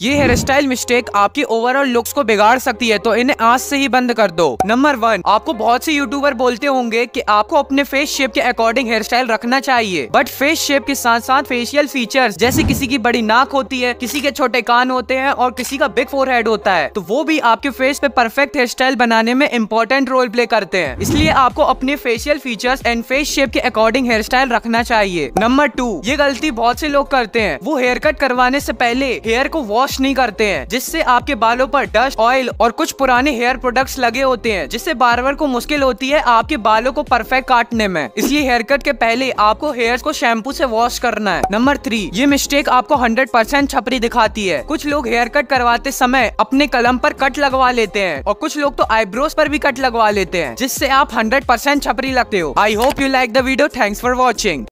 ये hair style mistake आपकी overall looks को बिगाड़ सकती है तो इन्हें आज से ही बंद कर दो नंबर वन आपको बहुत से यूट्यूबर बोलते होंगे कि आपको अपने फेस शेप के अकॉर्डिंग हेयर स्टाइल रखना चाहिए बट फेस शेप के साथ साथ फेशियल फीचर्स जैसे किसी की बड़ी नाक होती है किसी के छोटे कान होते हैं और किसी का बिग फोर होता है तो वो भी आपके फेस पे परफेक्ट हेयर स्टाइल बनाने में इम्पोर्टेंट रोल प्ले करते हैं इसलिए आपको अपने facial features and face shape के अकॉर्डिंग हेयर स्टाइल रखना चाहिए नंबर टू ये गलती बहुत से लोग करते हैं वो हेयर कट करवाने से पहले हेयर को वॉश वॉश नहीं करते हैं जिससे आपके बालों पर डस्ट ऑयल और कुछ पुराने हेयर प्रोडक्ट्स लगे होते हैं जिससे बार को मुश्किल होती है आपके बालों को परफेक्ट काटने में इसलिए हेयर कट के पहले आपको हेयर को शैम्पू ऐसी वॉश करना है नंबर थ्री ये मिस्टेक आपको हंड्रेड परसेंट छपरी दिखाती है कुछ लोग हेयर कट करवाते समय अपने कलम पर कट लगवा लेते हैं और कुछ लोग तो आईब्रोज पर भी कट लगवा लेते हैं जिससे आप हंड्रेड परसेंट छपरी लगते हो I hope you like the video thanks for watching